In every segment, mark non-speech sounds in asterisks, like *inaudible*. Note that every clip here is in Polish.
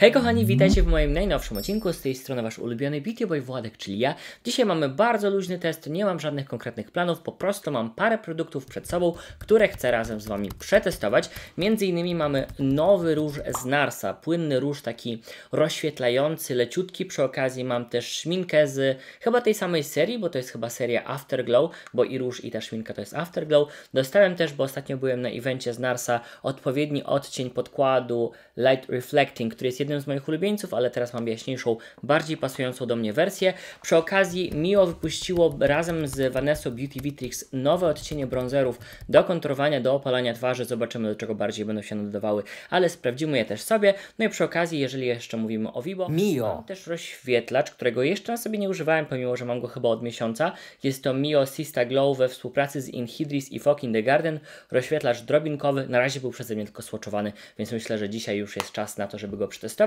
Hej kochani, mhm. witajcie w moim najnowszym odcinku, z tej strony wasz ulubiony boy Władek, czyli ja. Dzisiaj mamy bardzo luźny test, nie mam żadnych konkretnych planów, po prostu mam parę produktów przed sobą, które chcę razem z wami przetestować. Między innymi mamy nowy róż z Narsa, płynny róż taki rozświetlający, leciutki, przy okazji mam też szminkę z chyba tej samej serii, bo to jest chyba seria Afterglow, bo i róż i ta szminka to jest Afterglow. Dostałem też, bo ostatnio byłem na evencie z Narsa, odpowiedni odcień podkładu Light Reflecting, który jest jednym jednym z moich ulubieńców, ale teraz mam jaśniejszą, bardziej pasującą do mnie wersję. Przy okazji Mio wypuściło razem z Vanessa Beauty Vitrix nowe odcienie bronzerów do kontrowania, do opalania twarzy. Zobaczymy do czego bardziej będą się nadawały, ale sprawdzimy je też sobie. No i przy okazji, jeżeli jeszcze mówimy o Vibo, Mio. mam też rozświetlacz, którego jeszcze na sobie nie używałem, pomimo, że mam go chyba od miesiąca. Jest to Mio Sista Glow we współpracy z Inhidris i Fock in the Garden. Rozświetlacz drobinkowy, na razie był przeze mnie tylko słoczowany, więc myślę, że dzisiaj już jest czas na to, żeby go przetestować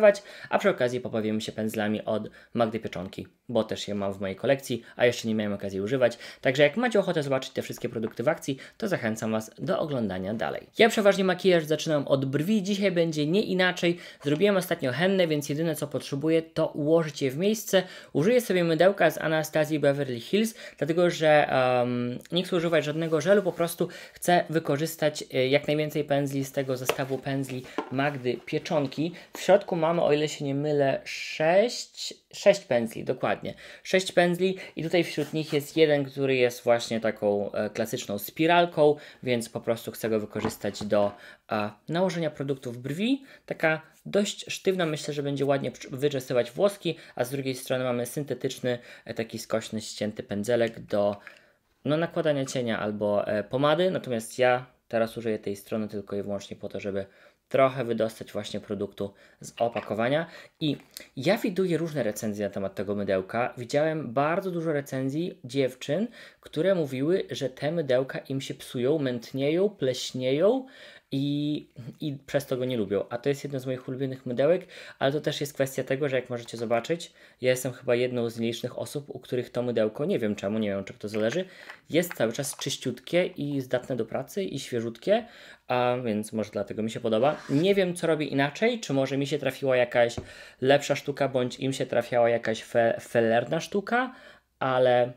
a przy okazji pobawiłem się pędzlami od Magdy Pieczonki, bo też je mam w mojej kolekcji, a jeszcze nie miałem okazji używać, także jak macie ochotę zobaczyć te wszystkie produkty w akcji, to zachęcam Was do oglądania dalej. Ja przeważnie makijaż zaczynam od brwi, dzisiaj będzie nie inaczej, zrobiłem ostatnio henne, więc jedyne co potrzebuję to ułożyć je w miejsce, użyję sobie mydełka z Anastazji Beverly Hills, dlatego że um, nie chcę używać żadnego żelu, po prostu chcę wykorzystać e, jak najwięcej pędzli z tego zestawu pędzli Magdy Pieczonki. W środku mamy, o ile się nie mylę, 6, 6 pędzli, dokładnie. 6 pędzli i tutaj wśród nich jest jeden, który jest właśnie taką e, klasyczną spiralką, więc po prostu chcę go wykorzystać do e, nałożenia produktów brwi. Taka dość sztywna, myślę, że będzie ładnie wyczesywać włoski, a z drugiej strony mamy syntetyczny, e, taki skośny, ścięty pędzelek do no, nakładania cienia albo e, pomady, natomiast ja teraz użyję tej strony tylko i wyłącznie po to, żeby trochę wydostać właśnie produktu z opakowania. I ja widuję różne recenzje na temat tego mydełka. Widziałem bardzo dużo recenzji dziewczyn, które mówiły, że te mydełka im się psują, mętnieją, pleśnieją, i, i przez to go nie lubią. A to jest jedno z moich ulubionych mydełek, ale to też jest kwestia tego, że jak możecie zobaczyć, ja jestem chyba jedną z nielicznych osób, u których to mydełko, nie wiem czemu, nie wiem czy to zależy, jest cały czas czyściutkie i zdatne do pracy i świeżutkie, a więc może dlatego mi się podoba. Nie wiem co robi inaczej, czy może mi się trafiła jakaś lepsza sztuka, bądź im się trafiała jakaś fe felerna sztuka, ale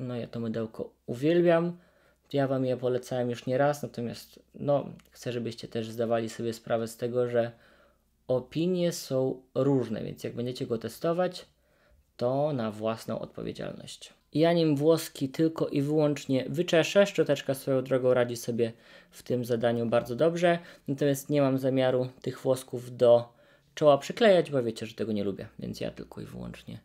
no ja to mydełko uwielbiam. Ja Wam je polecałem już nieraz, natomiast no, chcę, żebyście też zdawali sobie sprawę z tego, że opinie są różne, więc jak będziecie go testować, to na własną odpowiedzialność. Ja nim włoski tylko i wyłącznie wyczeszę. Szczoteczka swoją drogą radzi sobie w tym zadaniu bardzo dobrze, natomiast nie mam zamiaru tych włosków do czoła przyklejać, bo wiecie, że tego nie lubię, więc ja tylko i wyłącznie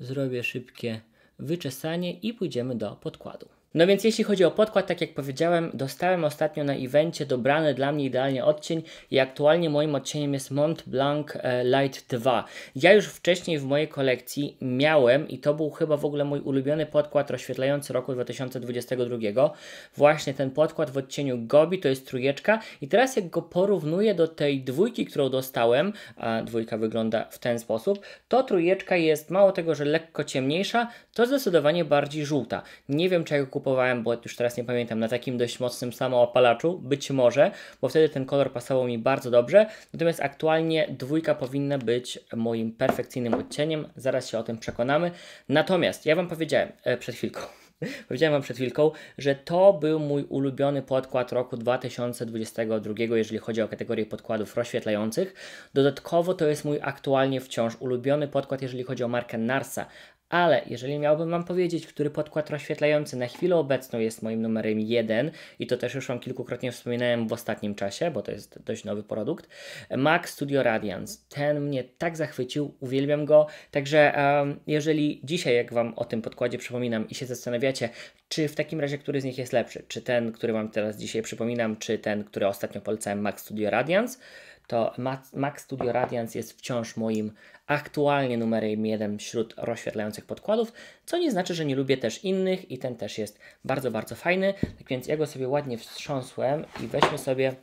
zrobię szybkie wyczesanie i pójdziemy do podkładu. No więc jeśli chodzi o podkład, tak jak powiedziałem, dostałem ostatnio na evencie dobrany dla mnie idealnie odcień i aktualnie moim odcieniem jest Mont Blanc e, Light 2. Ja już wcześniej w mojej kolekcji miałem i to był chyba w ogóle mój ulubiony podkład rozświetlający roku 2022. Właśnie ten podkład w odcieniu Gobi to jest trójeczka i teraz jak go porównuję do tej dwójki, którą dostałem, a dwójka wygląda w ten sposób, to trójeczka jest mało tego, że lekko ciemniejsza, to zdecydowanie bardziej żółta. Nie wiem czego kupowałem, bo już teraz nie pamiętam, na takim dość mocnym samoopalaczu, być może, bo wtedy ten kolor pasował mi bardzo dobrze, natomiast aktualnie dwójka powinna być moim perfekcyjnym odcieniem, zaraz się o tym przekonamy. Natomiast ja Wam powiedziałem e, przed chwilką, *laughs* Powiedziałem Wam przed chwilką, że to był mój ulubiony podkład roku 2022, jeżeli chodzi o kategorię podkładów rozświetlających. Dodatkowo to jest mój aktualnie wciąż ulubiony podkład, jeżeli chodzi o markę Narsa, ale jeżeli miałbym Wam powiedzieć, który podkład rozświetlający na chwilę obecną jest moim numerem 1, i to też już Wam kilkukrotnie wspominałem w ostatnim czasie, bo to jest dość nowy produkt, Mac Studio Radiance. Ten mnie tak zachwycił, uwielbiam go. Także um, jeżeli dzisiaj, jak Wam o tym podkładzie przypominam i się zastanawiacie, czy w takim razie który z nich jest lepszy, czy ten, który Wam teraz dzisiaj przypominam, czy ten, który ostatnio polecałem, Mac Studio Radiance, to Mac Studio Radiance jest wciąż moim aktualnie numerem jeden wśród rozświetlających podkładów, co nie znaczy, że nie lubię też innych i ten też jest bardzo, bardzo fajny. Tak więc ja go sobie ładnie wstrząsłem i weźmy sobie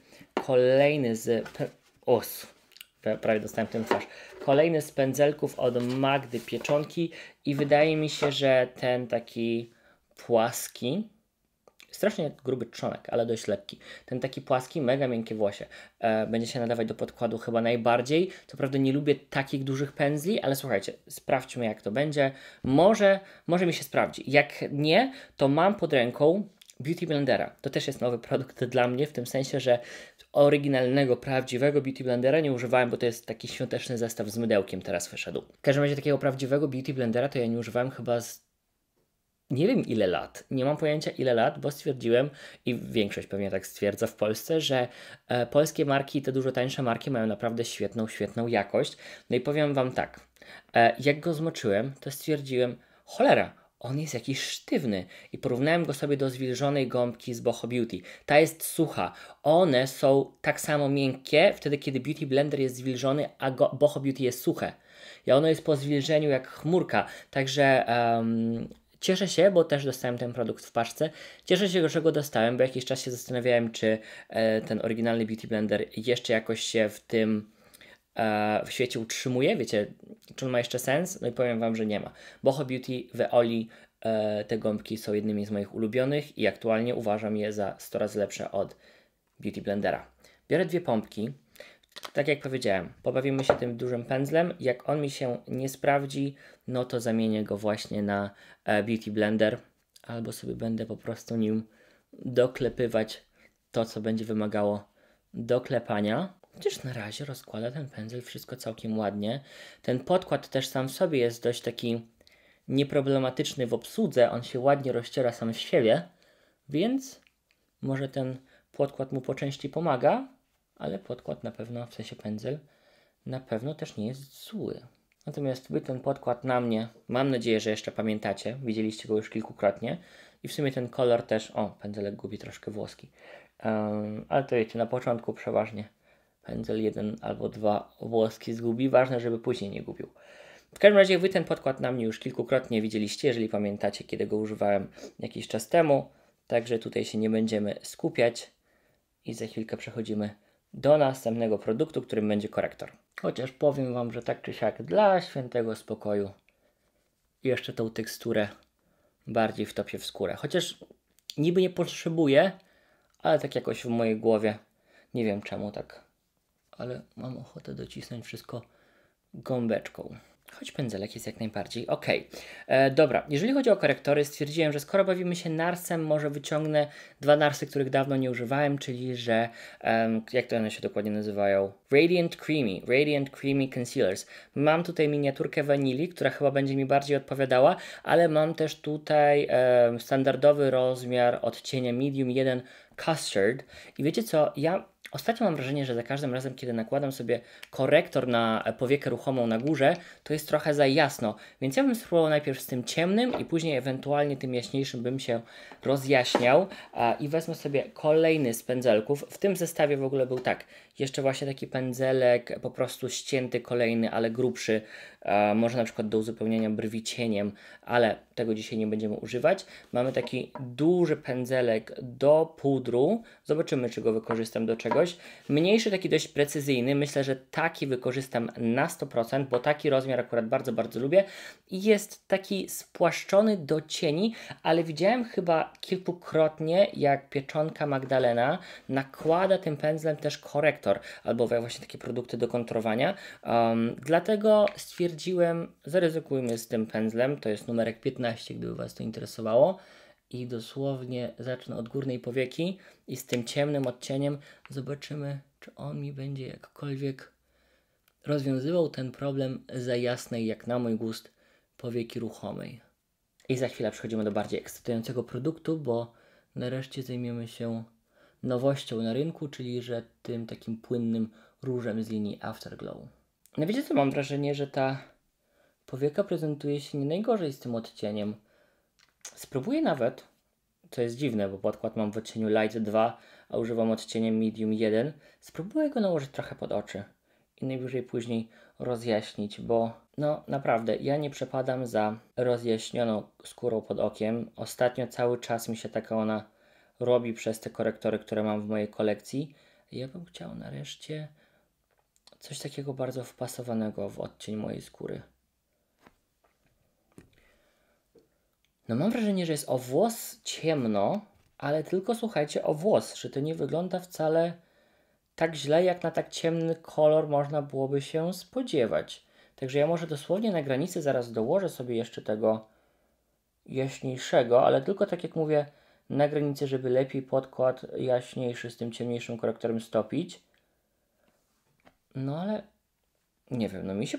kolejny z... Os, prawie dostałem ten twarz. Kolejny z pędzelków od Magdy Pieczonki i wydaje mi się, że ten taki płaski, Strasznie gruby trzonek, ale dość lekki. Ten taki płaski, mega miękkie włosie. E, będzie się nadawać do podkładu chyba najbardziej. Co prawda nie lubię takich dużych pędzli, ale słuchajcie, sprawdźmy jak to będzie. Może, może mi się sprawdzi. Jak nie, to mam pod ręką Beauty Blendera. To też jest nowy produkt *laughs* dla mnie, w tym sensie, że oryginalnego, prawdziwego Beauty Blendera nie używałem, bo to jest taki świąteczny zestaw z mydełkiem teraz wyszedł. W każdym razie takiego prawdziwego Beauty Blendera to ja nie używałem chyba z nie wiem ile lat, nie mam pojęcia ile lat, bo stwierdziłem i większość pewnie tak stwierdza w Polsce, że e, polskie marki, te dużo tańsze marki mają naprawdę świetną, świetną jakość. No i powiem Wam tak, e, jak go zmoczyłem, to stwierdziłem, cholera, on jest jakiś sztywny i porównałem go sobie do zwilżonej gąbki z Boho Beauty. Ta jest sucha. One są tak samo miękkie wtedy, kiedy Beauty Blender jest zwilżony, a go, Boho Beauty jest suche. I ono jest po zwilżeniu jak chmurka, także um, Cieszę się, bo też dostałem ten produkt w paczce. Cieszę się, że go dostałem, bo jakiś czas się zastanawiałem, czy e, ten oryginalny Beauty Blender jeszcze jakoś się w tym e, w świecie utrzymuje. Wiecie, czy on ma jeszcze sens? No i powiem Wam, że nie ma. Boho Beauty, Veoli, e, te gąbki są jednymi z moich ulubionych i aktualnie uważam je za 100 razy lepsze od Beauty Blendera. Biorę dwie pompki. Tak jak powiedziałem, pobawimy się tym dużym pędzlem. Jak on mi się nie sprawdzi, no to zamienię go właśnie na e, Beauty Blender albo sobie będę po prostu nim doklepywać to, co będzie wymagało doklepania. Chociaż na razie rozkłada ten pędzel wszystko całkiem ładnie. Ten podkład też sam w sobie jest dość taki nieproblematyczny w obsłudze, on się ładnie rozciera sam w siebie, więc może ten podkład mu po części pomaga, ale podkład na pewno, w sensie pędzel, na pewno też nie jest zły. Natomiast wy ten podkład na mnie, mam nadzieję, że jeszcze pamiętacie, widzieliście go już kilkukrotnie. I w sumie ten kolor też, o, pędzelek gubi troszkę włoski. Um, ale to wiecie, na początku przeważnie pędzel jeden albo dwa włoski zgubi. Ważne, żeby później nie gubił. W każdym razie wy ten podkład na mnie już kilkukrotnie widzieliście, jeżeli pamiętacie, kiedy go używałem jakiś czas temu. Także tutaj się nie będziemy skupiać i za chwilkę przechodzimy do następnego produktu, którym będzie korektor. Chociaż powiem Wam, że tak czy siak dla świętego spokoju jeszcze tą teksturę bardziej wtopię w skórę. Chociaż niby nie potrzebuję, ale tak jakoś w mojej głowie, nie wiem czemu tak, ale mam ochotę docisnąć wszystko gąbeczką. Choć pędzelek jest jak najbardziej ok. E, dobra, jeżeli chodzi o korektory, stwierdziłem, że skoro bawimy się narsem, może wyciągnę dwa narsy, których dawno nie używałem, czyli że, um, jak to one się dokładnie nazywają? Radiant Creamy, Radiant Creamy Concealers. Mam tutaj miniaturkę wanili, która chyba będzie mi bardziej odpowiadała, ale mam też tutaj um, standardowy rozmiar odcienia medium 1 custard. I wiecie co, ja Ostatnio mam wrażenie, że za każdym razem, kiedy nakładam sobie korektor na powiekę ruchomą na górze, to jest trochę za jasno, więc ja bym spróbował najpierw z tym ciemnym i później ewentualnie tym jaśniejszym bym się rozjaśniał i wezmę sobie kolejny z pędzelków. W tym zestawie w ogóle był tak, jeszcze właśnie taki pędzelek po prostu ścięty kolejny, ale grubszy E, może na przykład do uzupełniania brwi cieniem, ale tego dzisiaj nie będziemy używać. Mamy taki duży pędzelek do pudru. Zobaczymy, czy go wykorzystam do czegoś. Mniejszy, taki dość precyzyjny. Myślę, że taki wykorzystam na 100%, bo taki rozmiar akurat bardzo, bardzo lubię. Jest taki spłaszczony do cieni, ale widziałem chyba kilkukrotnie, jak pieczonka Magdalena nakłada tym pędzlem też korektor albo właśnie takie produkty do kontrowania. Um, dlatego stwierdziłem, stwierdziłem, zaryzykujmy z tym pędzlem, to jest numerek 15, gdyby Was to interesowało. I dosłownie zacznę od górnej powieki i z tym ciemnym odcieniem zobaczymy, czy on mi będzie jakkolwiek rozwiązywał ten problem za jasnej, jak na mój gust, powieki ruchomej. I za chwilę przechodzimy do bardziej ekscytującego produktu, bo nareszcie zajmiemy się nowością na rynku, czyli że tym takim płynnym różem z linii Afterglow. No wiecie co, mam wrażenie, że ta powieka prezentuje się nie najgorzej z tym odcieniem. Spróbuję nawet, co jest dziwne, bo podkład mam w odcieniu Light 2, a używam odcienia Medium 1, spróbuję go nałożyć trochę pod oczy i najwyżej później rozjaśnić, bo no naprawdę, ja nie przepadam za rozjaśnioną skórą pod okiem. Ostatnio cały czas mi się taka ona robi przez te korektory, które mam w mojej kolekcji. Ja bym chciał nareszcie Coś takiego bardzo wpasowanego w odcień mojej skóry. No mam wrażenie, że jest o włos ciemno, ale tylko słuchajcie, o włos, że to nie wygląda wcale tak źle, jak na tak ciemny kolor można byłoby się spodziewać. Także ja może dosłownie na granicy zaraz dołożę sobie jeszcze tego jaśniejszego, ale tylko tak jak mówię, na granicy, żeby lepiej podkład jaśniejszy z tym ciemniejszym korektorem stopić. No ale nie wiem, no mi się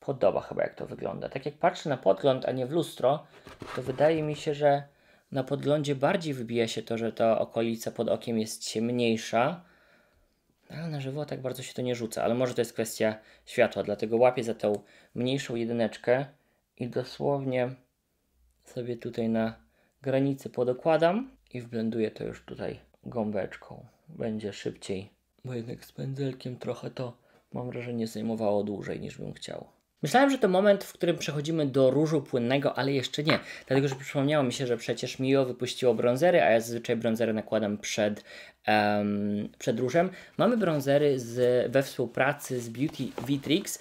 podoba chyba jak to wygląda. Tak jak patrzę na podgląd, a nie w lustro, to wydaje mi się, że na podglądzie bardziej wybija się to, że ta okolica pod okiem jest się mniejsza. No, ale na żywo tak bardzo się to nie rzuca, ale może to jest kwestia światła, dlatego łapię za tą mniejszą jedyneczkę i dosłownie sobie tutaj na granicy podokładam i wblenduję to już tutaj gąbeczką. Będzie szybciej, bo jednak z pędzelkiem trochę to mam wrażenie, zajmowało dłużej niż bym chciał. Myślałem, że to moment, w którym przechodzimy do różu płynnego, ale jeszcze nie, dlatego że przypomniało mi się, że przecież Mio wypuściło bronzery, a ja zazwyczaj bronzery nakładam przed um, przed różem. Mamy bronzery z, we współpracy z Beauty Vitrix,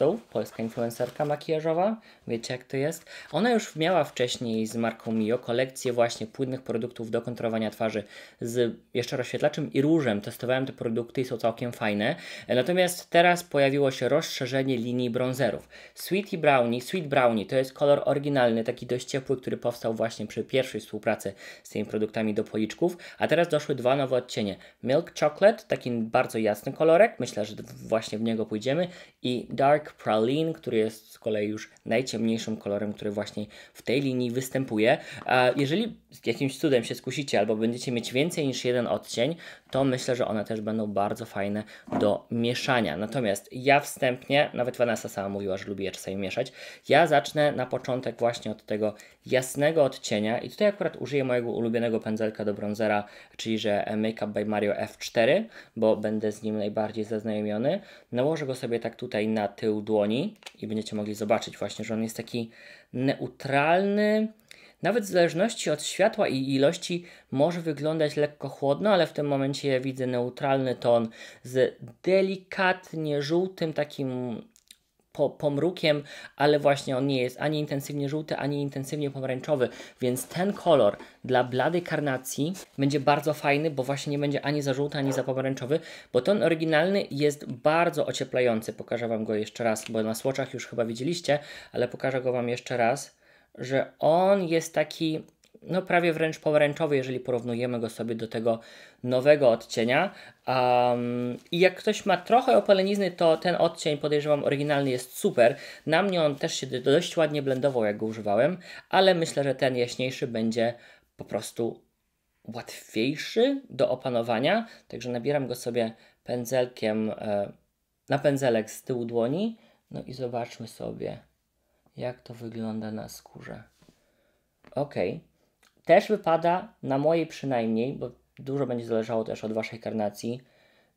um, polska influencerka makijażowa. Wiecie jak to jest? Ona już miała wcześniej z marką Mio kolekcję właśnie płynnych produktów do kontrolowania twarzy z jeszcze rozświetlaczem i różem. Testowałem te produkty i są całkiem fajne. Natomiast teraz pojawiło się rozszerzenie linii bronzerów. Sweet Brownie, Sweet Brownie to jest kolor oryginalny, taki dość ciepły, który powstał właśnie przy pierwszej współpracy z tymi produktami do policzków, a teraz też doszły dwa nowe odcienie. Milk Chocolate, taki bardzo jasny kolorek, myślę, że właśnie w niego pójdziemy. I Dark Praline, który jest z kolei już najciemniejszym kolorem, który właśnie w tej linii występuje. Jeżeli z jakimś cudem się skusicie albo będziecie mieć więcej niż jeden odcień, to myślę, że one też będą bardzo fajne do mieszania. Natomiast ja wstępnie, nawet Vanessa sama mówiła, że lubi je czasami mieszać, ja zacznę na początek właśnie od tego jasnego odcienia i tutaj akurat użyję mojego ulubionego pędzelka do bronzera czyli że Makeup by Mario F4, bo będę z nim najbardziej zaznajomiony. Nałożę go sobie tak tutaj na tył dłoni i będziecie mogli zobaczyć właśnie, że on jest taki neutralny, nawet w zależności od światła i ilości może wyglądać lekko chłodno, ale w tym momencie widzę neutralny ton z delikatnie żółtym takim po, pomrukiem, ale właśnie on nie jest ani intensywnie żółty, ani intensywnie pomarańczowy, więc ten kolor dla bladej karnacji będzie bardzo fajny, bo właśnie nie będzie ani za żółty, ani za pomarańczowy, bo ten oryginalny jest bardzo ocieplający. Pokażę Wam go jeszcze raz, bo na słoczach już chyba widzieliście, ale pokażę go Wam jeszcze raz, że on jest taki no prawie wręcz pomarańczowy, jeżeli porównujemy go sobie do tego nowego odcienia. Um, I jak ktoś ma trochę opalenizny, to ten odcień, podejrzewam, oryginalny jest super. Na mnie on też się dość ładnie blendował, jak go używałem, ale myślę, że ten jaśniejszy będzie po prostu łatwiejszy do opanowania. Także nabieram go sobie pędzelkiem e, na pędzelek z tyłu dłoni. No i zobaczmy sobie, jak to wygląda na skórze. Okej. Okay też wypada, na mojej przynajmniej, bo dużo będzie zależało też od Waszej karnacji,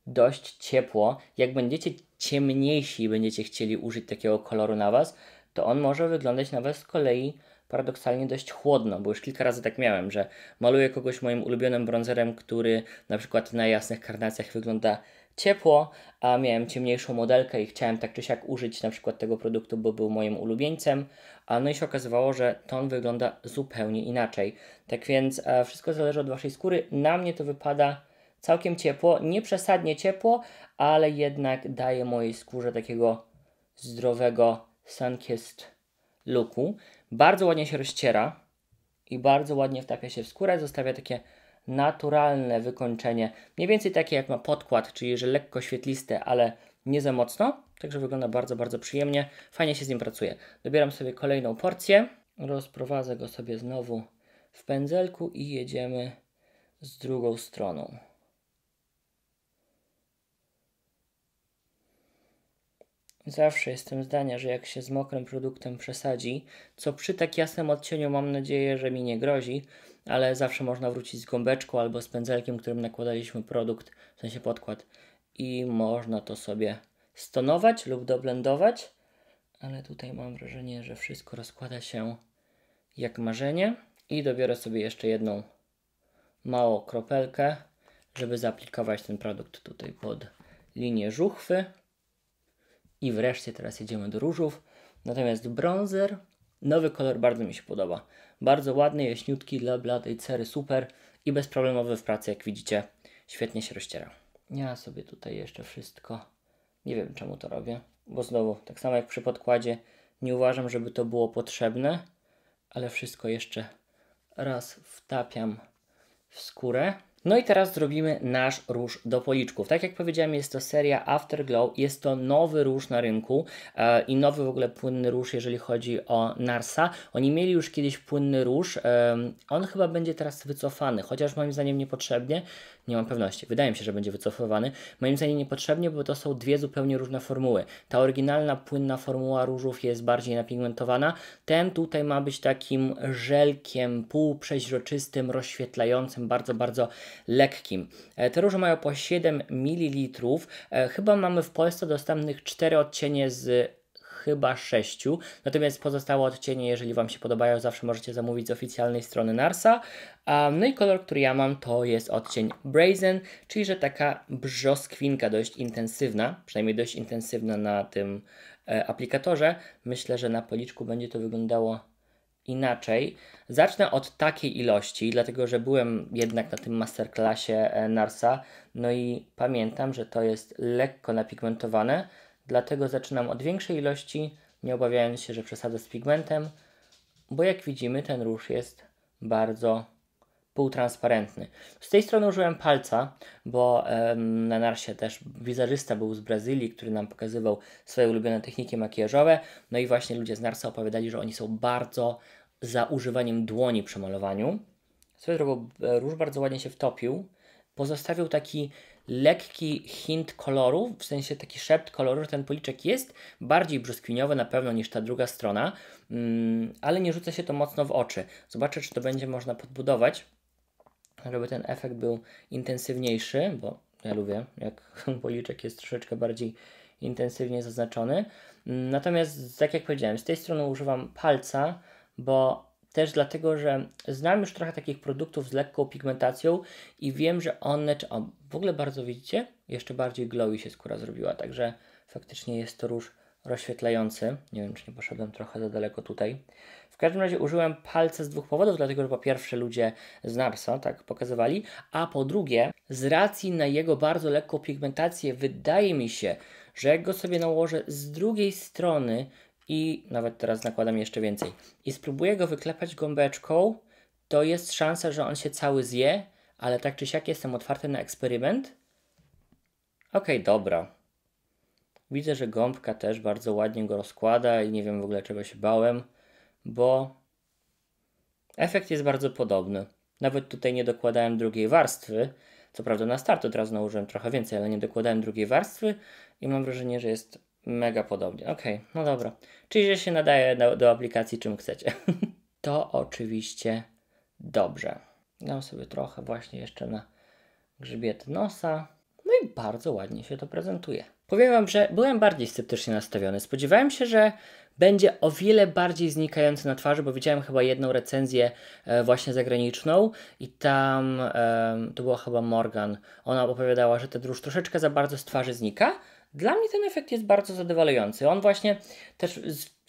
dość ciepło. Jak będziecie ciemniejsi i będziecie chcieli użyć takiego koloru na Was, to on może wyglądać na Was z kolei paradoksalnie dość chłodno, bo już kilka razy tak miałem, że maluję kogoś moim ulubionym bronzerem, który na przykład na jasnych karnacjach wygląda ciepło, a miałem ciemniejszą modelkę i chciałem tak czy siak użyć na przykład tego produktu, bo był moim ulubieńcem, a no i się okazywało, że ton wygląda zupełnie inaczej. Tak więc e, wszystko zależy od Waszej skóry. Na mnie to wypada całkiem ciepło, nie przesadnie ciepło, ale jednak daje mojej skórze takiego zdrowego sunkist looku. Bardzo ładnie się rozciera i bardzo ładnie wtapia się w skórę, zostawia takie naturalne wykończenie, mniej więcej takie jak ma podkład, czyli że lekko świetliste, ale nie za mocno, także wygląda bardzo, bardzo przyjemnie, fajnie się z nim pracuje. Dobieram sobie kolejną porcję, rozprowadzę go sobie znowu w pędzelku i jedziemy z drugą stroną. Zawsze jestem zdania, że jak się z mokrym produktem przesadzi, co przy tak jasnym odcieniu mam nadzieję, że mi nie grozi, ale zawsze można wrócić z gąbeczką albo z pędzelkiem, którym nakładaliśmy produkt, w sensie podkład i można to sobie stonować lub doblendować, ale tutaj mam wrażenie, że wszystko rozkłada się jak marzenie i dobiorę sobie jeszcze jedną małą kropelkę, żeby zaaplikować ten produkt tutaj pod linię żuchwy. I wreszcie teraz jedziemy do różów. Natomiast bronzer, nowy kolor bardzo mi się podoba. Bardzo ładny, jaśniutki dla bladej cery, super i bezproblemowy w pracy, jak widzicie. Świetnie się rozciera. Ja sobie tutaj jeszcze wszystko, nie wiem czemu to robię, bo znowu, tak samo jak przy podkładzie, nie uważam, żeby to było potrzebne, ale wszystko jeszcze raz wtapiam w skórę. No i teraz zrobimy nasz róż do policzków. Tak jak powiedziałem, jest to seria Afterglow, jest to nowy róż na rynku e, i nowy w ogóle płynny róż, jeżeli chodzi o Narsa. Oni mieli już kiedyś płynny róż, e, on chyba będzie teraz wycofany, chociaż moim zdaniem niepotrzebnie nie mam pewności. Wydaje mi się, że będzie wycofywany. Moim zdaniem niepotrzebnie, bo to są dwie zupełnie różne formuły. Ta oryginalna płynna formuła różów jest bardziej napigmentowana. Ten tutaj ma być takim żelkiem półprzeźroczystym, rozświetlającym, bardzo, bardzo lekkim. E, te róże mają po 7 ml. E, chyba mamy w Polsce dostępnych cztery odcienie z chyba sześciu. Natomiast pozostałe odcienie, jeżeli Wam się podobają, zawsze możecie zamówić z oficjalnej strony Narsa. Um, no i kolor, który ja mam, to jest odcień Brazen, czyli że taka brzoskwinka dość intensywna, przynajmniej dość intensywna na tym e, aplikatorze. Myślę, że na policzku będzie to wyglądało inaczej. Zacznę od takiej ilości, dlatego że byłem jednak na tym masterclassie e, Narsa, no i pamiętam, że to jest lekko napigmentowane. Dlatego zaczynam od większej ilości, nie obawiając się, że przesadzę z pigmentem, bo jak widzimy ten róż jest bardzo półtransparentny. Z tej strony użyłem palca, bo em, na narsie też wizerzysta był z Brazylii, który nam pokazywał swoje ulubione techniki makijażowe. No i właśnie ludzie z narsa opowiadali, że oni są bardzo za używaniem dłoni przy malowaniu. Swoją drogą, e, róż bardzo ładnie się wtopił. Pozostawił taki lekki hint koloru, w sensie taki szept koloru, że ten policzek jest bardziej brzoskwiniowy na pewno niż ta druga strona, mm, ale nie rzuca się to mocno w oczy. Zobaczę, czy to będzie można podbudować, żeby ten efekt był intensywniejszy, bo ja lubię, jak *laughs* policzek jest troszeczkę bardziej intensywnie zaznaczony. Natomiast, tak jak powiedziałem, z tej strony używam palca, bo też dlatego, że znam już trochę takich produktów z lekką pigmentacją i wiem, że one, czy on, w ogóle bardzo widzicie, jeszcze bardziej glowy się skóra zrobiła, także faktycznie jest to róż rozświetlający. Nie wiem, czy nie poszedłem trochę za daleko tutaj. W każdym razie użyłem palca z dwóch powodów, dlatego że po pierwsze ludzie z Narsa tak pokazywali, a po drugie z racji na jego bardzo lekką pigmentację wydaje mi się, że jak go sobie nałożę z drugiej strony, i nawet teraz nakładam jeszcze więcej. I spróbuję go wyklepać gąbeczką, to jest szansa, że on się cały zje, ale tak czy siak jestem otwarty na eksperyment. Ok, dobra. Widzę, że gąbka też bardzo ładnie go rozkłada i nie wiem w ogóle czego się bałem, bo efekt jest bardzo podobny. Nawet tutaj nie dokładałem drugiej warstwy. Co prawda na start od razu nałożyłem trochę więcej, ale nie dokładałem drugiej warstwy i mam wrażenie, że jest Mega podobnie. Ok, no dobra. Czyli, że się nadaje do, do aplikacji czym chcecie. *laughs* to oczywiście dobrze. Dam sobie trochę właśnie jeszcze na grzbiet nosa. No i bardzo ładnie się to prezentuje. Powiem Wam, że byłem bardziej sceptycznie nastawiony. Spodziewałem się, że będzie o wiele bardziej znikający na twarzy, bo widziałem chyba jedną recenzję e, właśnie zagraniczną i tam e, to była chyba Morgan. Ona opowiadała, że ta róż troszeczkę za bardzo z twarzy znika, dla mnie ten efekt jest bardzo zadowalający. On właśnie też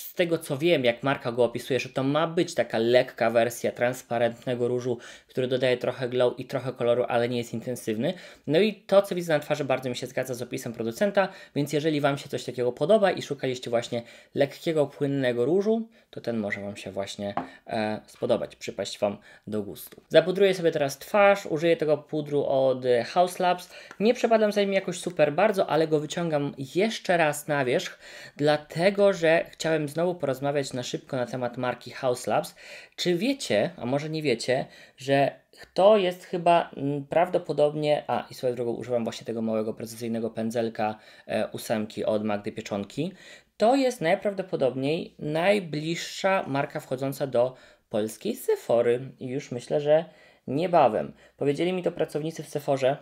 z tego co wiem, jak Marka go opisuje, że to ma być taka lekka wersja transparentnego różu, który dodaje trochę glow i trochę koloru, ale nie jest intensywny. No i to, co widzę na twarzy, bardzo mi się zgadza z opisem producenta, więc jeżeli Wam się coś takiego podoba i szukaliście właśnie lekkiego, płynnego różu, to ten może Wam się właśnie e, spodobać, przypaść Wam do gustu. Zapudruję sobie teraz twarz, użyję tego pudru od House Labs. Nie przepadam za nim jakoś super bardzo, ale go wyciągam jeszcze raz na wierzch, dlatego że chciałem znowu porozmawiać na szybko na temat marki House Labs. Czy wiecie, a może nie wiecie, że to jest chyba mm, prawdopodobnie. A i swoją drogą używam właśnie tego małego precyzyjnego pędzelka e, ósemki od Magdy Pieczonki. To jest najprawdopodobniej najbliższa marka wchodząca do polskiej Sephory. Już myślę, że niebawem. Powiedzieli mi to pracownicy w Sephorze,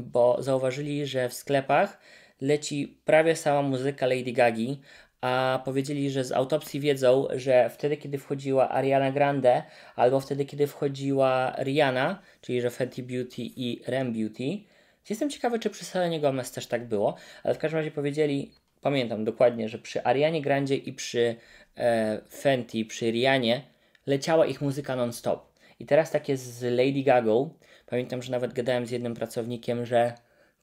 bo zauważyli, że w sklepach leci prawie sama muzyka Lady Gagi, a powiedzieli, że z autopsji wiedzą, że wtedy, kiedy wchodziła Ariana Grande, albo wtedy, kiedy wchodziła Rihanna, czyli że Fenty Beauty i Rem Beauty. Jestem ciekawy, czy przy Selenie Gomez też tak było, ale w każdym razie powiedzieli, pamiętam dokładnie, że przy Arianie Grandzie i przy e, Fenty, przy Rianie leciała ich muzyka non-stop. I teraz tak jest z Lady Gaga. Pamiętam, że nawet gadałem z jednym pracownikiem, że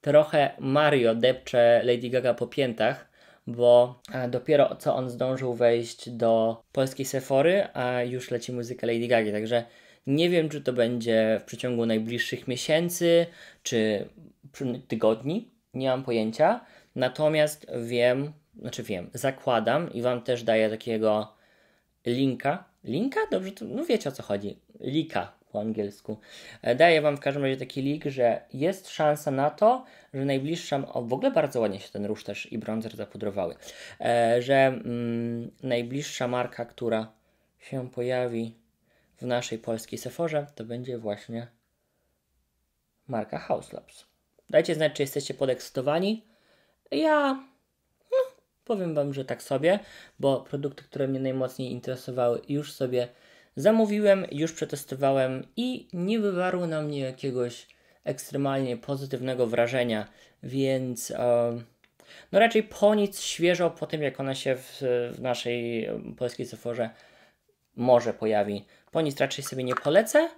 trochę Mario depcze Lady Gaga po piętach, bo e, dopiero co on zdążył wejść do polskiej Sephory, a już leci muzyka Lady Gaga, także nie wiem, czy to będzie w przeciągu najbliższych miesięcy, czy tygodni, nie mam pojęcia. Natomiast wiem, znaczy wiem, zakładam i Wam też daję takiego linka. Linka? Dobrze, to, no wiecie o co chodzi. Lika po angielsku. E, daję Wam w każdym razie taki link, że jest szansa na to, że najbliższa, o w ogóle bardzo ładnie się ten rusz też i bronzer zapudrowały, e, że mm, najbliższa marka, która się pojawi w naszej polskiej Seforze, to będzie właśnie marka House Labs. Dajcie znać, czy jesteście podekscytowani. Ja no, powiem Wam, że tak sobie, bo produkty, które mnie najmocniej interesowały, już sobie Zamówiłem, już przetestowałem i nie wywarło na mnie jakiegoś ekstremalnie pozytywnego wrażenia, więc no raczej po nic świeżo po tym, jak ona się w, w naszej polskiej Sephorze może pojawi. Po nic raczej sobie nie polecę,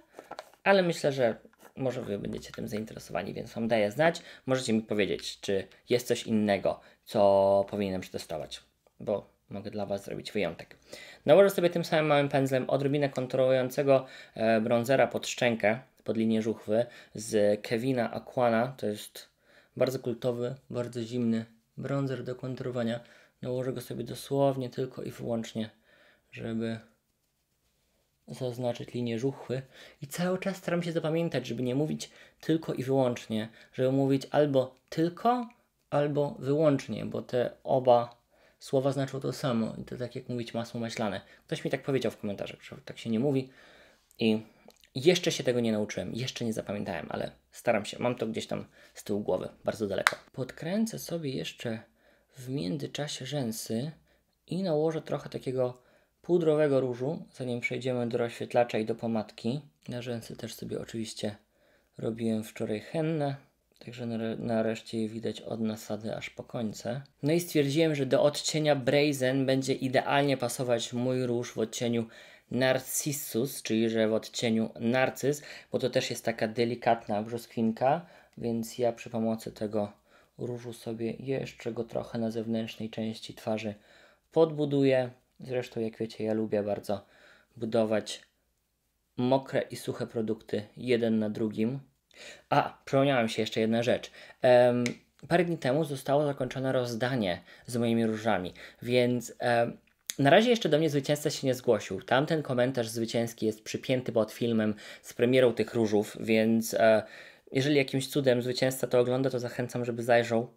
ale myślę, że może Wy będziecie tym zainteresowani, więc Wam daję znać. Możecie mi powiedzieć, czy jest coś innego, co powinienem przetestować, bo mogę dla Was zrobić wyjątek. Nałożę sobie tym samym małym pędzlem odrobinę kontrolującego e, bronzera pod szczękę, pod linię żuchwy z Kevina Aquana. To jest bardzo kultowy, bardzo zimny bronzer do kontrowania. Nałożę go sobie dosłownie tylko i wyłącznie, żeby zaznaczyć linię żuchwy i cały czas staram się zapamiętać, żeby nie mówić tylko i wyłącznie, żeby mówić albo tylko, albo wyłącznie, bo te oba słowa znaczą to samo i to tak jak mówić masło myślane. Ktoś mi tak powiedział w komentarzach, że tak się nie mówi i jeszcze się tego nie nauczyłem, jeszcze nie zapamiętałem, ale staram się. Mam to gdzieś tam z tyłu głowy, bardzo daleko. Podkręcę sobie jeszcze w międzyczasie rzęsy i nałożę trochę takiego pudrowego różu, zanim przejdziemy do rozświetlacza i do pomadki. Na rzęsy też sobie oczywiście robiłem wczoraj henne, Także nareszcie widać od nasady aż po końce. No i stwierdziłem, że do odcienia Brazen będzie idealnie pasować mój róż w odcieniu Narcissus, czyli że w odcieniu Narcyz, bo to też jest taka delikatna brzoskwinka, więc ja przy pomocy tego różu sobie jeszcze go trochę na zewnętrznej części twarzy podbuduję. Zresztą jak wiecie, ja lubię bardzo budować mokre i suche produkty jeden na drugim. A, przypomniałem się jeszcze jedna rzecz. Um, parę dni temu zostało zakończone rozdanie z moimi różami, więc um, na razie jeszcze do mnie zwycięzca się nie zgłosił. Tamten komentarz zwycięski jest przypięty pod filmem z premierą tych różów, więc e, jeżeli jakimś cudem zwycięzca to ogląda, to zachęcam, żeby zajrzał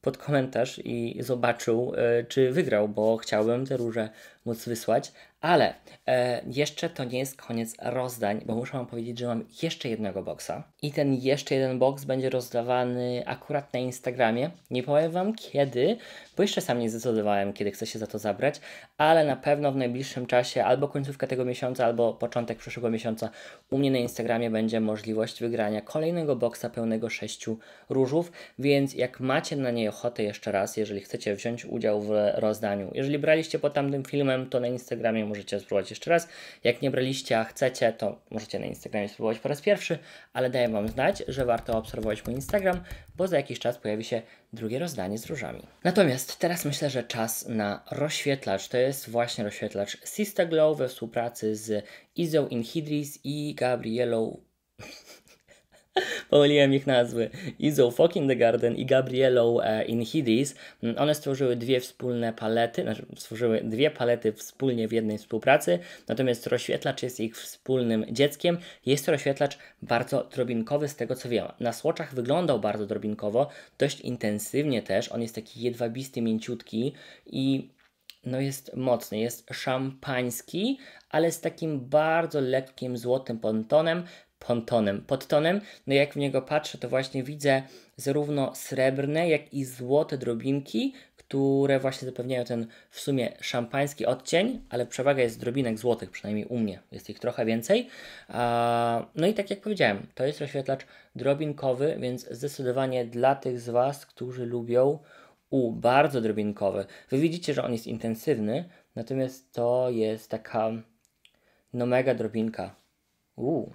pod komentarz i zobaczył, e, czy wygrał, bo chciałbym te róże móc wysłać, ale e, jeszcze to nie jest koniec rozdań, bo muszę Wam powiedzieć, że mam jeszcze jednego boksa i ten jeszcze jeden boks będzie rozdawany akurat na Instagramie. Nie powiem Wam kiedy, bo jeszcze sam nie zdecydowałem, kiedy chcę się za to zabrać, ale na pewno w najbliższym czasie, albo końcówka tego miesiąca, albo początek przyszłego miesiąca, u mnie na Instagramie będzie możliwość wygrania kolejnego boksa pełnego sześciu różów, więc jak macie na niej ochotę jeszcze raz, jeżeli chcecie wziąć udział w rozdaniu, jeżeli braliście po tamtym filmie, to na Instagramie możecie spróbować jeszcze raz. Jak nie braliście, a chcecie, to możecie na Instagramie spróbować po raz pierwszy, ale daję Wam znać, że warto obserwować mój Instagram, bo za jakiś czas pojawi się drugie rozdanie z różami. Natomiast teraz myślę, że czas na rozświetlacz. To jest właśnie rozświetlacz Sista Glow we współpracy z Izo Inhidris i Gabrielą *laughs* Pomyliłem ich nazwy. Izo Folk in the Garden i Gabriello e, in Hades. Mm, one stworzyły dwie wspólne palety, znaczy stworzyły dwie palety wspólnie w jednej współpracy, natomiast rozświetlacz jest ich wspólnym dzieckiem. Jest to rozświetlacz bardzo drobinkowy z tego co wiem. Na słoczach wyglądał bardzo drobinkowo, dość intensywnie też. On jest taki jedwabisty, mięciutki i no jest mocny, jest szampański, ale z takim bardzo lekkim złotym pontonem, pontonem. Podtonem, no jak w niego patrzę, to właśnie widzę zarówno srebrne, jak i złote drobinki, które właśnie zapewniają ten w sumie szampański odcień, ale przewaga jest drobinek złotych, przynajmniej u mnie, jest ich trochę więcej. No i tak jak powiedziałem, to jest rozświetlacz drobinkowy, więc zdecydowanie dla tych z Was, którzy lubią u bardzo drobinkowy, Wy widzicie, że on jest intensywny, natomiast to jest taka no mega drobinka. Uuu,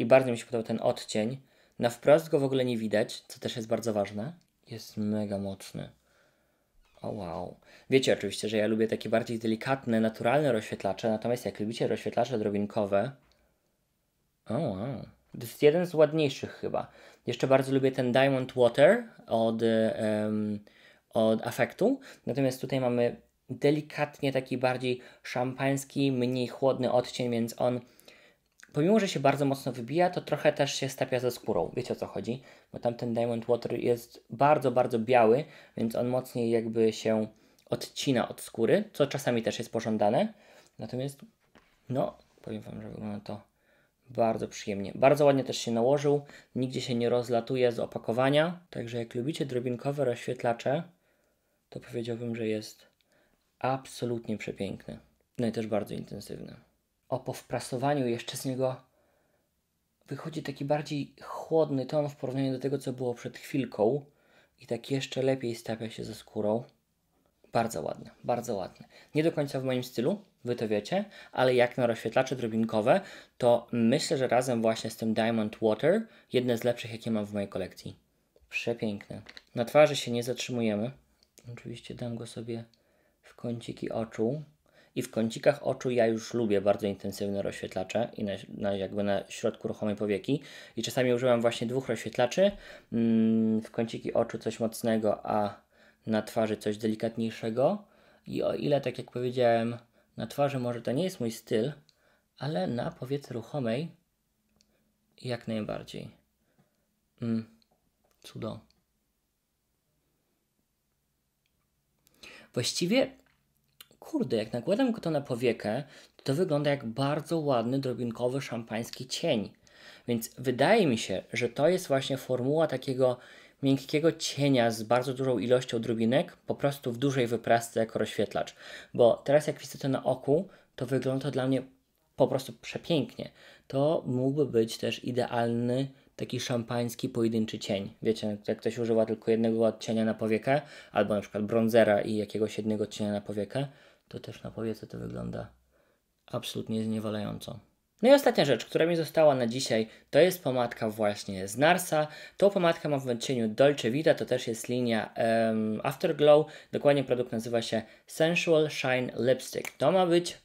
i bardzo mi się podobał ten odcień. Na wprost go w ogóle nie widać, co też jest bardzo ważne. Jest mega mocny. O oh, wow. Wiecie oczywiście, że ja lubię takie bardziej delikatne, naturalne rozświetlacze, natomiast jak lubicie rozświetlacze drobinkowe... O oh, wow. To jest jeden z ładniejszych chyba. Jeszcze bardzo lubię ten Diamond Water od, um, od Affectu. Natomiast tutaj mamy delikatnie taki bardziej szampański, mniej chłodny odcień, więc on Pomimo, że się bardzo mocno wybija, to trochę też się stapia ze skórą. Wiecie o co chodzi? Bo tamten Diamond Water jest bardzo, bardzo biały, więc on mocniej jakby się odcina od skóry, co czasami też jest pożądane. Natomiast, no, powiem Wam, że wygląda to bardzo przyjemnie. Bardzo ładnie też się nałożył, nigdzie się nie rozlatuje z opakowania. Także jak lubicie drobinkowe rozświetlacze, to powiedziałbym, że jest absolutnie przepiękny. No i też bardzo intensywny o po wprasowaniu jeszcze z niego wychodzi taki bardziej chłodny ton w porównaniu do tego, co było przed chwilką i tak jeszcze lepiej stawia się ze skórą. Bardzo ładne, bardzo ładne. Nie do końca w moim stylu, wy to wiecie, ale jak na rozświetlacze drobinkowe, to myślę, że razem właśnie z tym Diamond Water, jedne z lepszych, jakie mam w mojej kolekcji. Przepiękne. Na twarzy się nie zatrzymujemy. Oczywiście dam go sobie w kąciki oczu i w kącikach oczu ja już lubię bardzo intensywne rozświetlacze i na, na jakby na środku ruchomej powieki i czasami używam właśnie dwóch rozświetlaczy, mm, w kąciki oczu coś mocnego, a na twarzy coś delikatniejszego i o ile tak jak powiedziałem na twarzy może to nie jest mój styl, ale na powiece ruchomej jak najbardziej. Mm, cudo. Właściwie kurde, jak nakładam go to na powiekę, to, to wygląda jak bardzo ładny, drobinkowy, szampański cień. Więc wydaje mi się, że to jest właśnie formuła takiego miękkiego cienia z bardzo dużą ilością drobinek, po prostu w dużej wyprasce jako rozświetlacz. Bo teraz jak widzę to na oku, to wygląda to dla mnie po prostu przepięknie. To mógłby być też idealny taki szampański pojedynczy cień. Wiecie, no, jak ktoś używa tylko jednego odcienia na powiekę, albo na przykład bronzera i jakiegoś jednego odcienia na powiekę, to też na powietrze to wygląda absolutnie zniewalająco. No i ostatnia rzecz, która mi została na dzisiaj, to jest pomadka właśnie z Narsa. Tą pomadkę mam w odcieniu Dolce Vita, to też jest linia um, Afterglow. Dokładnie produkt nazywa się Sensual Shine Lipstick. To ma być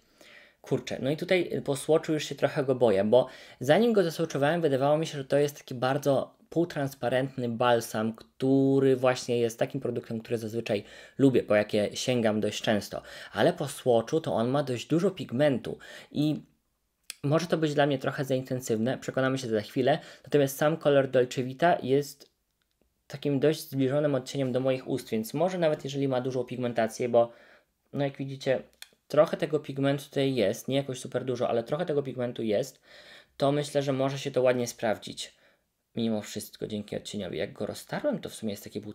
kurczę, no i tutaj po słoczu już się trochę go boję, bo zanim go zasłoczowałem, wydawało mi się, że to jest taki bardzo półtransparentny balsam, który właśnie jest takim produktem, który zazwyczaj lubię, po jakie sięgam dość często. Ale po słoczu to on ma dość dużo pigmentu i może to być dla mnie trochę za intensywne, przekonamy się za chwilę. Natomiast sam kolor Dolce Vita jest takim dość zbliżonym odcieniem do moich ust, więc może nawet jeżeli ma dużą pigmentację, bo no jak widzicie, trochę tego pigmentu tutaj jest, nie jakoś super dużo, ale trochę tego pigmentu jest, to myślę, że może się to ładnie sprawdzić mimo wszystko dzięki odcieniowi. Jak go roztarłem, to w sumie jest taki był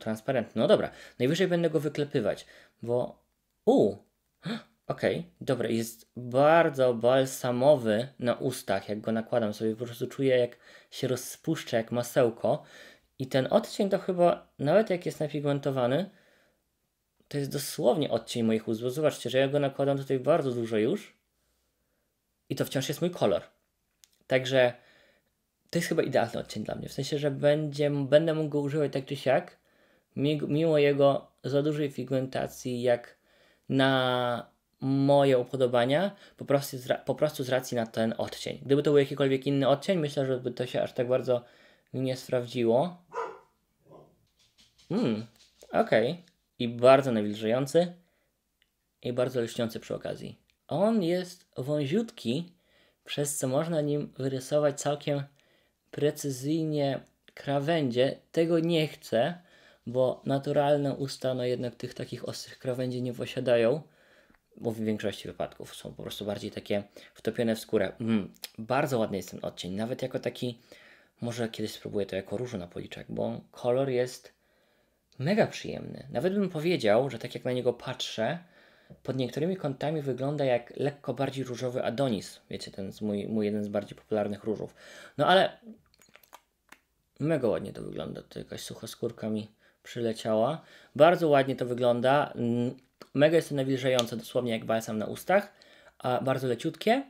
No dobra, najwyżej będę go wyklepywać, bo... U, *gasps* Okej, okay, dobra, jest bardzo balsamowy na ustach, jak go nakładam sobie, po prostu czuję jak się rozpuszcza, jak masełko. I ten odcień to chyba, nawet jak jest napigmentowany, to jest dosłownie odcień moich ust, bo zobaczcie, że ja go nakładam tutaj bardzo dużo już i to wciąż jest mój kolor. Także to jest chyba idealny odcień dla mnie, w sensie, że będzie, będę mógł go używać tak czy siak, mimo jego za dużej figmentacji, jak na moje upodobania, po prostu, z, po prostu z racji na ten odcień. Gdyby to był jakikolwiek inny odcień, myślę, że by to się aż tak bardzo nie sprawdziło. Hmm, okej. Okay. I bardzo nawilżający. I bardzo lśniący przy okazji. On jest wąziutki, przez co można nim wyrysować całkiem precyzyjnie krawędzie. Tego nie chcę, bo naturalne usta no jednak tych takich ostrych krawędzi nie posiadają, bo w większości wypadków są po prostu bardziej takie wtopione w skórę. Mm, bardzo ładny jest ten odcień, nawet jako taki, może kiedyś spróbuję to jako różu na policzek, bo kolor jest mega przyjemny. Nawet bym powiedział, że tak jak na niego patrzę, pod niektórymi kątami wygląda jak lekko bardziej różowy Adonis. Wiecie, ten jest mój, mój jeden z bardziej popularnych różów. No ale Mega ładnie to wygląda. To jakaś sucha skórka mi przyleciała. Bardzo ładnie to wygląda. Mega jest to nawilżające, dosłownie jak balsam na ustach. A bardzo leciutkie,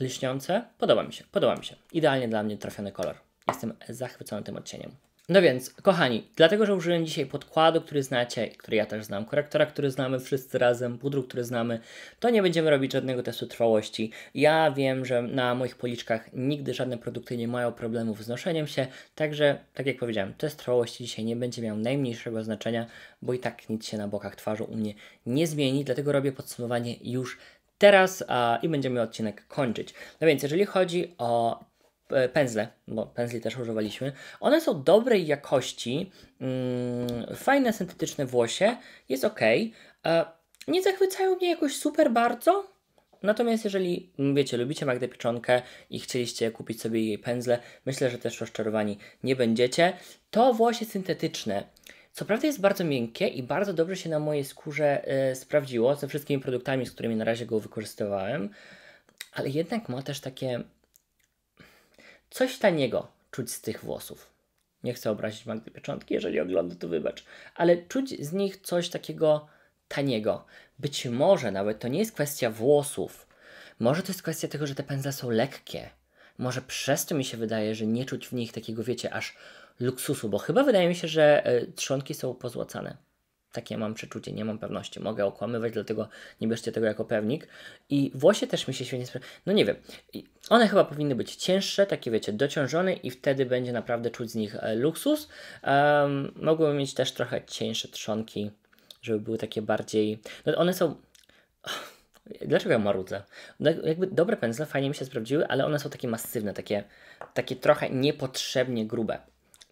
lśniące. Podoba mi się, podoba mi się. Idealnie dla mnie trafiony kolor. Jestem zachwycony tym odcieniem. No więc, kochani, dlatego, że użyłem dzisiaj podkładu, który znacie, który ja też znam, korektora, który znamy wszyscy razem, pudru, który znamy, to nie będziemy robić żadnego testu trwałości. Ja wiem, że na moich policzkach nigdy żadne produkty nie mają problemów z noszeniem się, także, tak jak powiedziałem, test trwałości dzisiaj nie będzie miał najmniejszego znaczenia, bo i tak nic się na bokach twarzy u mnie nie zmieni, dlatego robię podsumowanie już teraz a, i będziemy odcinek kończyć. No więc, jeżeli chodzi o E, pędzle, bo pędzli też używaliśmy. One są dobrej jakości, mm, fajne, syntetyczne włosie, jest ok. E, nie zachwycają mnie jakoś super bardzo, Natomiast jeżeli, mm, wiecie, lubicie Magdę Pieczonkę i chcieliście kupić sobie jej pędzle, myślę, że też rozczarowani nie będziecie, to włosie syntetyczne. Co prawda jest bardzo miękkie i bardzo dobrze się na mojej skórze y, sprawdziło ze wszystkimi produktami, z którymi na razie go wykorzystywałem, ale jednak ma też takie Coś taniego czuć z tych włosów. Nie chcę obrazić Magdy Pieczątki, jeżeli ogląda, to wybacz. Ale czuć z nich coś takiego taniego. Być może nawet to nie jest kwestia włosów. Może to jest kwestia tego, że te pędzle są lekkie. Może przez to mi się wydaje, że nie czuć w nich takiego, wiecie, aż luksusu, bo chyba wydaje mi się, że e, trzonki są pozłacane. Takie mam przeczucie, nie mam pewności. Mogę okłamywać, dlatego nie bierzcie tego jako pewnik. I włosie też mi się świetnie sprawdzają. No nie wiem. One chyba powinny być cięższe, takie wiecie, dociążone i wtedy będzie naprawdę czuć z nich e, luksus. Um, mieć też trochę cieńsze trzonki, żeby były takie bardziej... No one są... *sighs* Dlaczego ja marudzę? No, jakby dobre pędzle fajnie mi się sprawdziły, ale one są takie masywne, takie, takie trochę niepotrzebnie grube.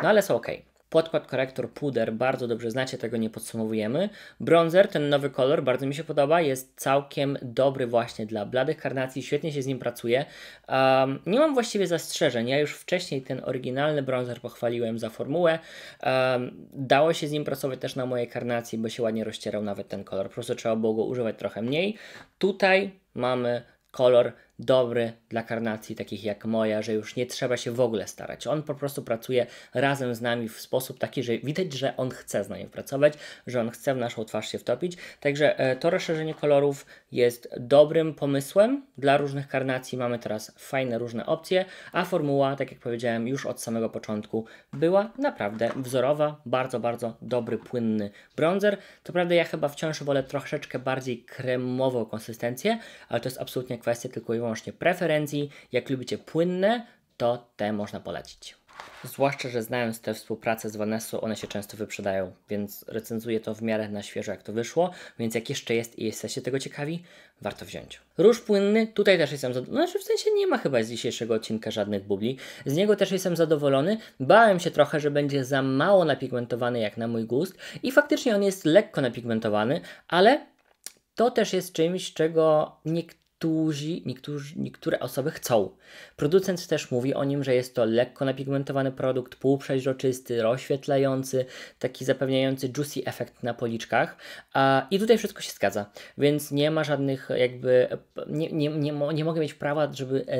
No ale są ok. Podkład korektor puder, bardzo dobrze znacie, tego nie podsumowujemy. Bronzer, ten nowy kolor, bardzo mi się podoba, jest całkiem dobry właśnie dla bladych karnacji, świetnie się z nim pracuje. Um, nie mam właściwie zastrzeżeń, ja już wcześniej ten oryginalny bronzer pochwaliłem za formułę. Um, dało się z nim pracować też na mojej karnacji, bo się ładnie rozcierał nawet ten kolor, po prostu trzeba było go używać trochę mniej. Tutaj mamy kolor dobry dla karnacji takich jak moja, że już nie trzeba się w ogóle starać. On po prostu pracuje razem z nami w sposób taki, że widać, że on chce z nami pracować, że on chce w naszą twarz się wtopić. Także e, to rozszerzenie kolorów jest dobrym pomysłem dla różnych karnacji. Mamy teraz fajne różne opcje, a formuła, tak jak powiedziałem już od samego początku, była naprawdę wzorowa, bardzo, bardzo dobry, płynny bronzer. To prawda ja chyba wciąż wolę troszeczkę bardziej kremową konsystencję, ale to jest absolutnie kwestia tylko i wyłącznie preferencji. Jak lubicie płynne, to te można polecić. Zwłaszcza, że znając tę współpracę z Vanessa one się często wyprzedają, więc recenzuję to w miarę na świeżo, jak to wyszło. Więc jak jeszcze jest i jesteście tego ciekawi, warto wziąć. Róż płynny, tutaj też jestem zadowolony. Znaczy, w sensie nie ma chyba z dzisiejszego odcinka żadnych bubli. Z niego też jestem zadowolony. Bałem się trochę, że będzie za mało napigmentowany, jak na mój gust. I faktycznie on jest lekko napigmentowany, ale to też jest czymś, czego niektórzy niektórzy, niektórzy, niektóre osoby chcą. Producent też mówi o nim, że jest to lekko napigmentowany produkt, półprzeźroczysty, rozświetlający, taki zapewniający juicy efekt na policzkach. A, I tutaj wszystko się zgadza, więc nie ma żadnych jakby, nie, nie, nie, nie mogę mieć prawa, żeby e,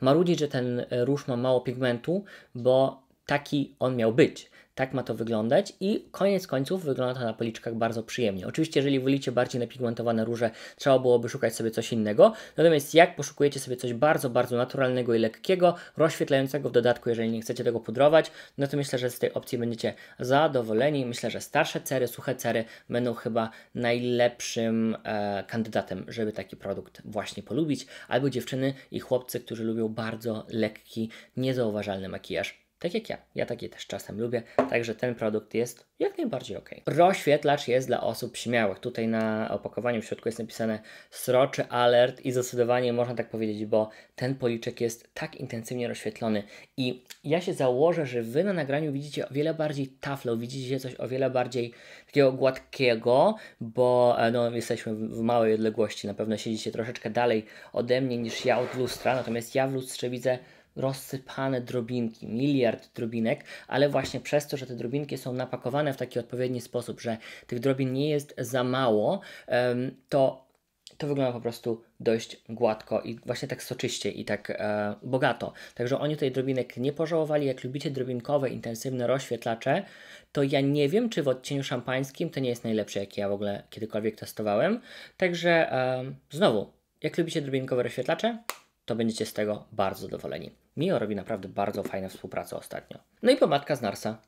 marudzić, że ten e, róż ma mało pigmentu, bo taki on miał być. Tak ma to wyglądać i koniec końców wygląda to na policzkach bardzo przyjemnie. Oczywiście, jeżeli wolicie bardziej napigmentowane róże, trzeba byłoby szukać sobie coś innego. Natomiast jak poszukujecie sobie coś bardzo, bardzo naturalnego i lekkiego, rozświetlającego w dodatku, jeżeli nie chcecie tego pudrować, no to myślę, że z tej opcji będziecie zadowoleni. Myślę, że starsze cery, suche cery będą chyba najlepszym e, kandydatem, żeby taki produkt właśnie polubić, albo dziewczyny i chłopcy, którzy lubią bardzo lekki, niezauważalny makijaż tak jak ja. Ja takie też czasem lubię, także ten produkt jest jak najbardziej ok. Roświetlacz jest dla osób śmiałych. Tutaj na opakowaniu w środku jest napisane sroczy alert i zdecydowanie można tak powiedzieć, bo ten policzek jest tak intensywnie rozświetlony i ja się założę, że Wy na nagraniu widzicie o wiele bardziej taflo, widzicie coś o wiele bardziej takiego gładkiego, bo e, no, jesteśmy w małej odległości, na pewno siedzicie troszeczkę dalej ode mnie niż ja od lustra, natomiast ja w lustrze widzę rozsypane drobinki, miliard drobinek, ale właśnie przez to, że te drobinki są napakowane w taki odpowiedni sposób, że tych drobin nie jest za mało, to to wygląda po prostu dość gładko i właśnie tak soczyście i tak e, bogato. Także oni tutaj drobinek nie pożałowali. Jak lubicie drobinkowe, intensywne rozświetlacze, to ja nie wiem, czy w odcieniu szampańskim to nie jest najlepsze, jakie ja w ogóle kiedykolwiek testowałem. Także e, znowu, jak lubicie drobinkowe rozświetlacze, to będziecie z tego bardzo zadowoleni. Mio robi naprawdę bardzo fajne współpracę ostatnio. No i pomadka z Narsa.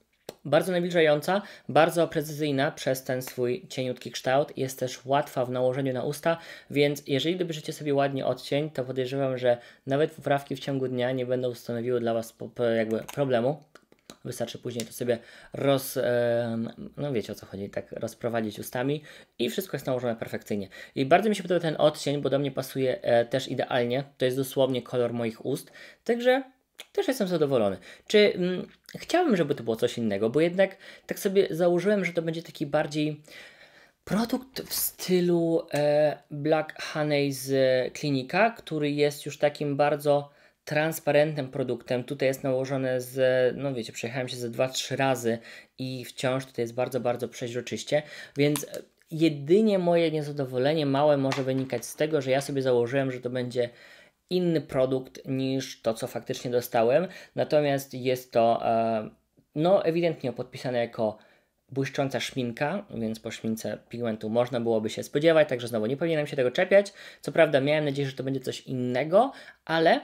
Bardzo nawilżająca, bardzo precyzyjna przez ten swój cieniutki kształt. Jest też łatwa w nałożeniu na usta, więc jeżeli dobierzecie sobie ładnie odcień, to podejrzewam, że nawet poprawki w ciągu dnia nie będą stanowiły dla Was jakby problemu. Wystarczy później to sobie roz, e, no wiecie o co chodzi, tak rozprowadzić ustami i wszystko jest nałożone perfekcyjnie. I bardzo mi się podoba ten odcień, bo do mnie pasuje e, też idealnie. To jest dosłownie kolor moich ust, także też jestem zadowolony. Czy mm, chciałbym, żeby to było coś innego, bo jednak tak sobie założyłem, że to będzie taki bardziej produkt w stylu e, Black Honey z e, Klinika, który jest już takim bardzo transparentnym produktem. Tutaj jest nałożone z, no wiecie, przejechałem się ze 2-3 razy i wciąż tutaj jest bardzo, bardzo przeźroczyście, więc jedynie moje niezadowolenie małe może wynikać z tego, że ja sobie założyłem, że to będzie inny produkt niż to, co faktycznie dostałem. Natomiast jest to e, no ewidentnie podpisane jako błyszcząca szminka, więc po szmince pigmentu można byłoby się spodziewać, także znowu nie powinienem się tego czepiać. Co prawda miałem nadzieję, że to będzie coś innego, ale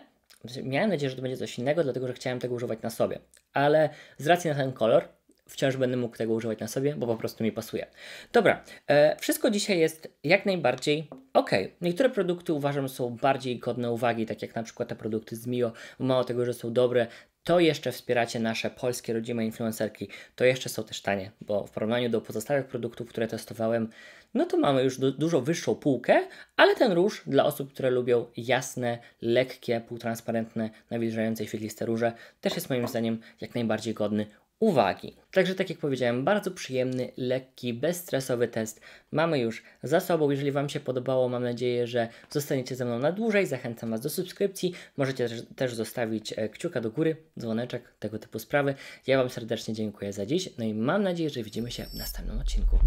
Miałem nadzieję, że to będzie coś innego, dlatego że chciałem tego używać na sobie. Ale z racji na ten kolor wciąż będę mógł tego używać na sobie, bo po prostu mi pasuje. Dobra, e, wszystko dzisiaj jest jak najbardziej ok. Niektóre produkty uważam są bardziej godne uwagi, tak jak na przykład te produkty z Mio. Mało tego, że są dobre, to jeszcze wspieracie nasze polskie rodzime influencerki, to jeszcze są też tanie, bo w porównaniu do pozostałych produktów, które testowałem, no to mamy już du dużo wyższą półkę, ale ten róż dla osób, które lubią jasne, lekkie, półtransparentne, nawilżające i świetliste róże, też jest moim zdaniem jak najbardziej godny uwagi. Także tak jak powiedziałem, bardzo przyjemny, lekki, bezstresowy test mamy już za sobą. Jeżeli Wam się podobało, mam nadzieję, że zostaniecie ze mną na dłużej. Zachęcam Was do subskrypcji. Możecie też, też zostawić e, kciuka do góry, dzwoneczek, tego typu sprawy. Ja Wam serdecznie dziękuję za dziś, no i mam nadzieję, że widzimy się w następnym odcinku.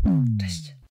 Cześć!